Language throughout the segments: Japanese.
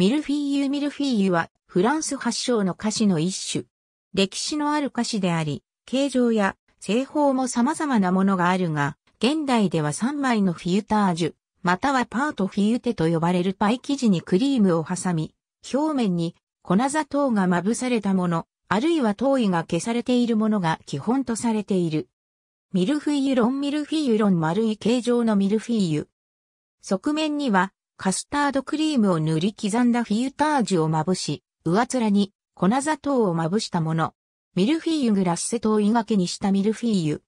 ミルフィーユ・ミルフィーユはフランス発祥の菓子の一種。歴史のある菓子であり、形状や製法も様々なものがあるが、現代では3枚のフィユタージュ、またはパートフィユテと呼ばれるパイ生地にクリームを挟み、表面に粉砂糖がまぶされたもの、あるいは糖衣が消されているものが基本とされている。ミルフィーユロン・ミルフィーユロン丸い形状のミルフィーユ。側面にはカスタードクリームを塗り刻んだフィユタージュをまぶし、上面に粉砂糖をまぶしたもの。ミルフィーユグラッセ糖いがけにしたミルフィーユ。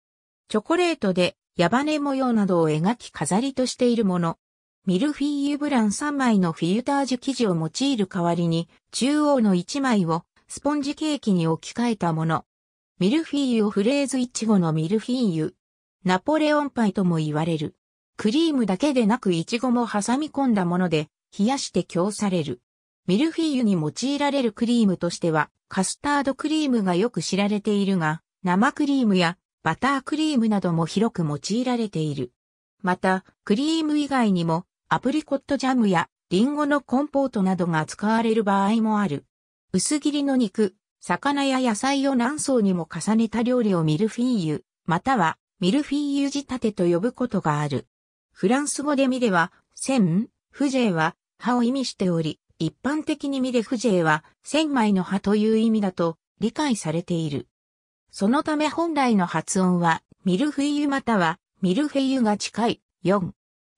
チョコレートで矢羽模様などを描き飾りとしているもの。ミルフィーユブラン3枚のフィルタージュ生地を用いる代わりに、中央の1枚をスポンジケーキに置き換えたもの。ミルフィーユをフレーズイチゴのミルフィーユ。ナポレオンパイとも言われる。クリームだけでなくイチゴも挟み込んだもので、冷やして供される。ミルフィーユに用いられるクリームとしては、カスタードクリームがよく知られているが、生クリームやバタークリームなども広く用いられている。また、クリーム以外にも、アプリコットジャムやリンゴのコンポートなどが使われる場合もある。薄切りの肉、魚や野菜を何層にも重ねた料理をミルフィーユ、またはミルフィーユ仕立てと呼ぶことがある。フランス語でミレは、千、フジェは、葉を意味しており、一般的にミレフジェは、千枚の葉という意味だと理解されている。そのため本来の発音は、ミルフィーユまたは、ミルフェイユが近い、4。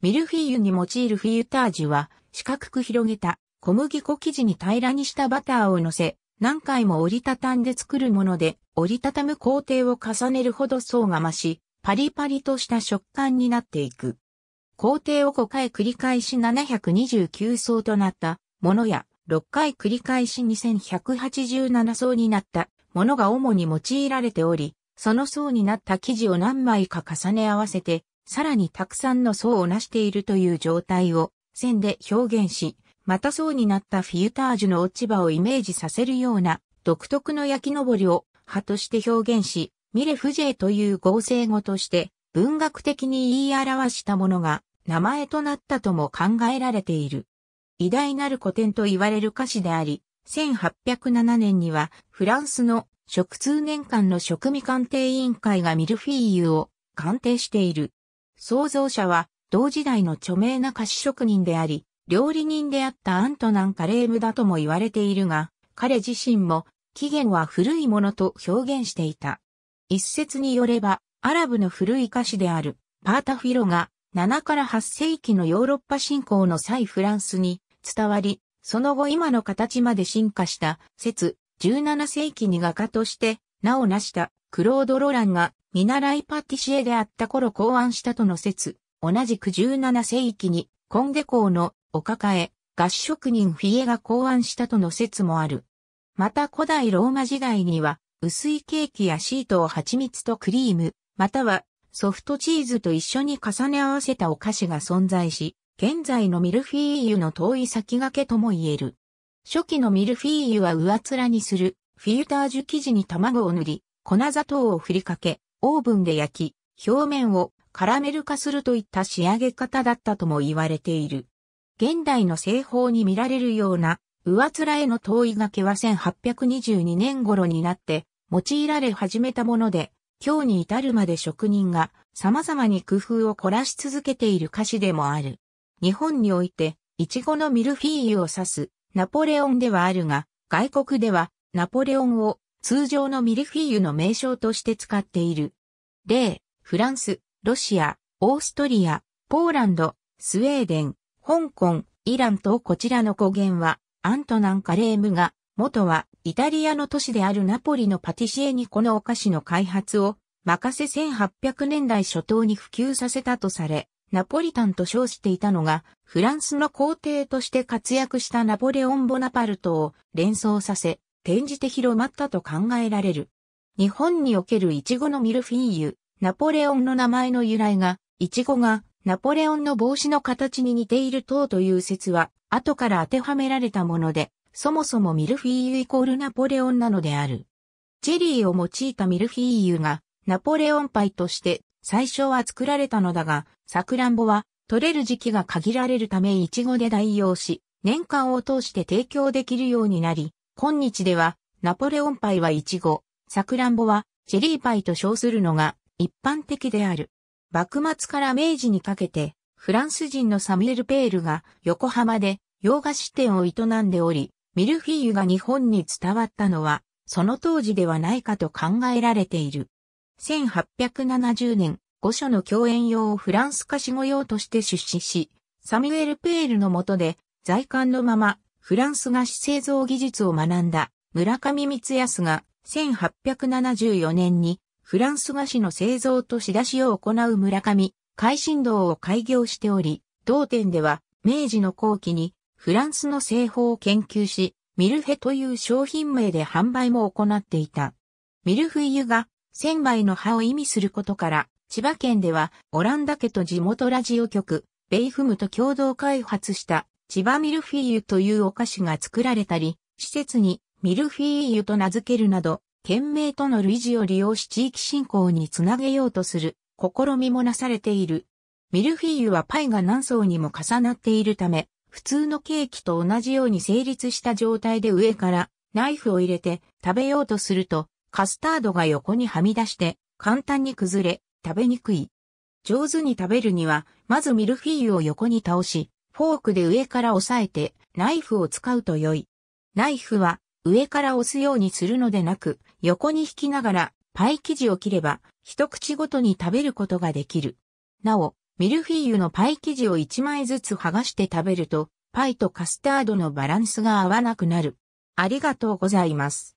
ミルフィーユに用いるフィーユタージュは、四角く広げた小麦粉生地に平らにしたバターを乗せ、何回も折りたたんで作るもので、折りたたむ工程を重ねるほど層が増し、パリパリとした食感になっていく。工程を5回繰り返し729層となったものや、6回繰り返し2187層になったものが主に用いられており、その層になった生地を何枚か重ね合わせて、さらにたくさんの層をなしているという状態を線で表現し、また層になったフィルタージュの落ち葉をイメージさせるような独特の焼きのぼりを葉として表現し、ミレフジェという合成語として文学的に言い表したものが名前となったとも考えられている。偉大なる古典と言われる歌詞であり、1807年にはフランスの食通年間の食味鑑定委員会がミルフィーユを鑑定している。創造者は同時代の著名な菓子職人であり、料理人であったアントナン・カレームだとも言われているが、彼自身も起源は古いものと表現していた。一説によれば、アラブの古い歌詞であるパータフィロが7から8世紀のヨーロッパ侵攻の際フランスに伝わり、その後今の形まで進化した説17世紀に画家として名を成したクロード・ロランが見習いパティシエであった頃考案したとの説、同じく17世紀にコンデコーのお抱え合職人フィエが考案したとの説もある。また古代ローマ時代には薄いケーキやシートを蜂蜜とクリーム、またはソフトチーズと一緒に重ね合わせたお菓子が存在し、現在のミルフィーユの遠い先駆けとも言える。初期のミルフィーユは上面にする、フィルタージュ生地に卵を塗り、粉砂糖を振りかけ、オーブンで焼き、表面をカラメル化するといった仕上げ方だったとも言われている。現代の製法に見られるような、上面への遠い掛けは1822年頃になって、用いられ始めたもので、今日に至るまで職人が様々に工夫を凝らし続けている歌詞でもある。日本において、イチゴのミルフィーユを指すナポレオンではあるが、外国ではナポレオンを通常のミルフィーユの名称として使っている。例、フランス、ロシア、オーストリア、ポーランド、スウェーデン、香港、イランとこちらの語源は、アントナン・カレームが元はイタリアの都市であるナポリのパティシエにこのお菓子の開発を任せ1800年代初頭に普及させたとされ、ナポリタンと称していたのが、フランスの皇帝として活躍したナポレオン・ボナパルトを連想させ、転じて広まったと考えられる。日本におけるイチゴのミルフィーユ、ナポレオンの名前の由来が、イチゴがナポレオンの帽子の形に似ている等という説は、後から当てはめられたもので、そもそもミルフィーユイコールナポレオンなのである。チェリーを用いたミルフィーユがナポレオンパイとして最初は作られたのだが、サクランボは取れる時期が限られるためイチゴで代用し、年間を通して提供できるようになり、今日ではナポレオンパイはイチゴ、サクランボはチェリーパイと称するのが一般的である。幕末から明治にかけて、フランス人のサミュエル・ペールが横浜で洋菓子店を営んでおり、ミルフィーユが日本に伝わったのは、その当時ではないかと考えられている。1870年、五所の共演用をフランス菓子語用として出資し、サミュエル・ペールの下で、在官のまま、フランス菓子製造技術を学んだ、村上光康が、1874年に、フランス菓子の製造と仕出しを行う村上、海進堂を開業しており、同店では、明治の後期に、フランスの製法を研究し、ミルフェという商品名で販売も行っていた。ミルフィーユが千枚の葉を意味することから、千葉県ではオランダ家と地元ラジオ局、ベイフムと共同開発した千葉ミルフィーユというお菓子が作られたり、施設にミルフィーユと名付けるなど、県名との類似を利用し地域振興につなげようとする試みもなされている。ミルフィーユはパイが何層にも重なっているため、普通のケーキと同じように成立した状態で上からナイフを入れて食べようとするとカスタードが横にはみ出して簡単に崩れ食べにくい。上手に食べるにはまずミルフィーユを横に倒しフォークで上から押さえてナイフを使うと良い。ナイフは上から押すようにするのでなく横に引きながらパイ生地を切れば一口ごとに食べることができる。なお、ミルフィーユのパイ生地を1枚ずつ剥がして食べると、パイとカスタードのバランスが合わなくなる。ありがとうございます。